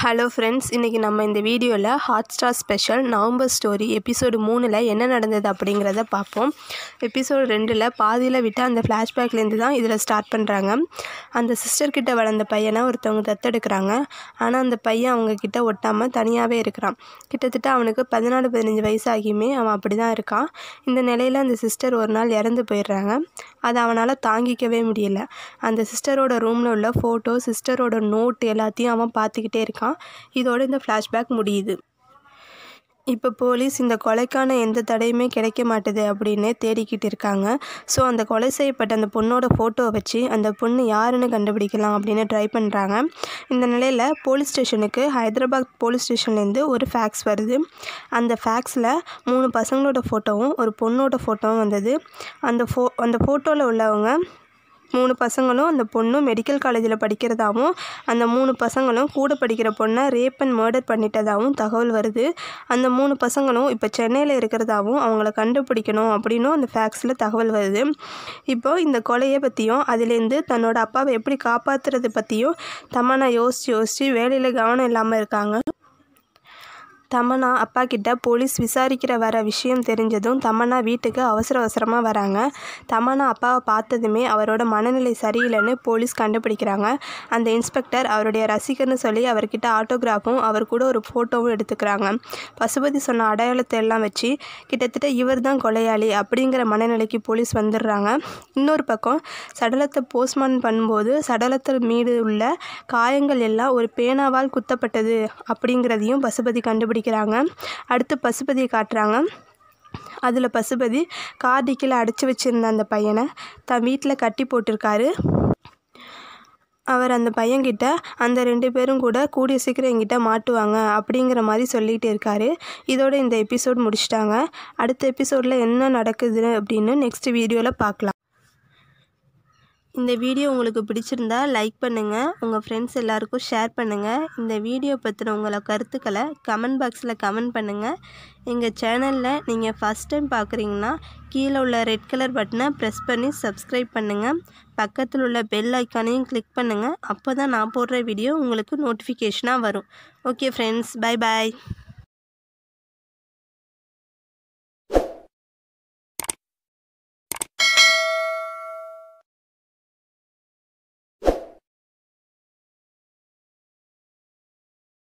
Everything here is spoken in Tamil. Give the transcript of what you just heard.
ஹலோ ஃப்ரெண்ட்ஸ் இன்றைக்கி நம்ம இந்த வீடியோவில் Hotstar special November story episode மூணில் என்ன நடந்தது அப்படிங்கிறத பார்ப்போம் எபிசோடு ரெண்டில் பாதியில் விட்டு அந்த ஃப்ளாஷ்பேக்லேருந்து தான் இதில் ஸ்டார்ட் பண்ணுறாங்க அந்த சிஸ்டர்கிட்ட வளர்ந்த பையனை ஒருத்தவங்க தத்தெடுக்கிறாங்க ஆனால் அந்த பையன் அவங்கக்கிட்ட ஒட்டாமல் தனியாகவே இருக்கிறான் கிட்டத்தட்ட அவனுக்கு பதினாலு பதினஞ்சு வயசாகியுமே அவன் அப்படி தான் இருக்கான் இந்த நிலையில் அந்த சிஸ்டர் ஒரு நாள் இறந்து போயிடுறாங்க அது அவனால் தாங்கிக்கவே முடியல அந்த சிஸ்டரோட ரூமில் உள்ள ஃபோட்டோ சிஸ்டரோட நோட் எல்லாத்தையும் அவன் பார்த்து பார்த்துக்கிட்டே இருக்கான் இதோடு இந்த ஃப்ளாஷ்பேக் முடியுது இப்போ போலீஸ் இந்த கொலைக்கான எந்த தடையுமே கிடைக்க மாட்டுது அப்படின்னு தேடிக்கிட்டு இருக்காங்க ஸோ அந்த கொலை செய்யப்பட்ட அந்த பொண்ணோட ஃபோட்டோவை வச்சு அந்த பொண்ணு யாருன்னு கண்டுபிடிக்கலாம் அப்படின்னு ட்ரை பண்ணுறாங்க இந்த நிலையில் போலீஸ் ஸ்டேஷனுக்கு ஹைதராபாத் போலீஸ் ஸ்டேஷன்லேருந்து ஒரு ஃபேக்ஸ் வருது அந்த ஃபேக்ஸில் மூணு பசங்களோட ஃபோட்டோவும் ஒரு பொண்ணோட ஃபோட்டோவும் வந்தது அந்த ஃபோ அந்த ஃபோட்டோவில் உள்ளவங்க மூணு பசங்களும் அந்த பொண்ணும் மெடிக்கல் காலேஜில் படிக்கிறதாகவும் அந்த மூணு பசங்களும் கூட படிக்கிற பொண்ணை ரேப் அண்ட் மர்டர் பண்ணிட்டதாகவும் தகவல் வருது அந்த மூணு பசங்களும் இப்போ சென்னையில் இருக்கிறதாகவும் அவங்கள கண்டுபிடிக்கணும் அப்படின்னும் அந்த ஃபேக்ஸில் தகவல் வருது இப்போ இந்த கொலையை பற்றியும் அதுலேருந்து தன்னோட அப்பாவை எப்படி காப்பாற்றுறது பற்றியும் தமன்னா யோசித்து யோசித்து வேலையில் கவனம் இல்லாமல் இருக்காங்க தமனா அப்பா கிட்ட போலீஸ் விசாரிக்கிற வர விஷயம் தெரிஞ்சதும் தமனா வீட்டுக்கு அவசர அவசரமாக வராங்க தமனா அப்பாவை பார்த்ததுமே அவரோட மனநிலை சரியில்லைன்னு போலீஸ் கண்டுபிடிக்கிறாங்க அந்த இன்ஸ்பெக்டர் அவருடைய ரசிகர்னு சொல்லி அவர்கிட்ட ஆட்டோகிராஃபும் அவர் கூட ஒரு ஃபோட்டோவும் எடுத்துக்கிறாங்க பசுபதி சொன்ன அடையாளத்தை எல்லாம் வச்சு கிட்டத்தட்ட இவர் தான் கொலையாளி அப்படிங்கிற மனநிலைக்கு போலீஸ் வந்துடுறாங்க இன்னொரு பக்கம் சடலத்தை போஸ்ட்மார்டம் பண்ணும்போது சடலத்தில் மீது உள்ள காயங்கள் எல்லாம் ஒரு பேனாவால் குத்தப்பட்டது அப்படிங்கிறதையும் பசுபதி கண்டுபிடி காமிக்கிறாங்க அடுத்து பசுபதியை காட்டுறாங்க அதில் பசுபதி கார்டிக்கில் அடைச்சி வச்சுருந்த அந்த பையனை தன் வீட்டில் கட்டி போட்டிருக்காரு அவர் அந்த பையன்கிட்ட அந்த ரெண்டு பேரும் கூட கூடிய சீக்கிரம் எங்கிட்ட மாட்டுவாங்க அப்படிங்கிற மாதிரி சொல்லிகிட்டு இருக்காரு இதோட இந்த எபிசோட் முடிச்சிட்டாங்க அடுத்த எபிசோடில் என்ன நடக்குது அப்படின்னு நெக்ஸ்ட் வீடியோவில் பார்க்கலாம் இந்த வீடியோ உங்களுக்கு பிடிச்சிருந்தா லைக் பண்ணுங்கள் உங்கள் ஃப்ரெண்ட்ஸ் எல்லாருக்கும் ஷேர் பண்ணுங்கள் இந்த வீடியோ பற்றின உங்களை கருத்துக்களை கமெண்ட் பாக்ஸில் கமெண்ட் பண்ணுங்கள் எங்கள் சேனலில் நீங்கள் ஃபஸ்ட் டைம் பார்க்குறீங்கன்னா கீழே உள்ள ரெட் கலர் பட்டனை ப்ரெஸ் பண்ணி சப்ஸ்கிரைப் பண்ணுங்கள் பக்கத்தில் உள்ள பெல் ஐக்கானையும் கிளிக் பண்ணுங்கள் அப்போ தான் நான் போடுற வீடியோ உங்களுக்கு நோட்டிஃபிகேஷனாக வரும் ஓகே ஃப்ரெண்ட்ஸ் பை பாய்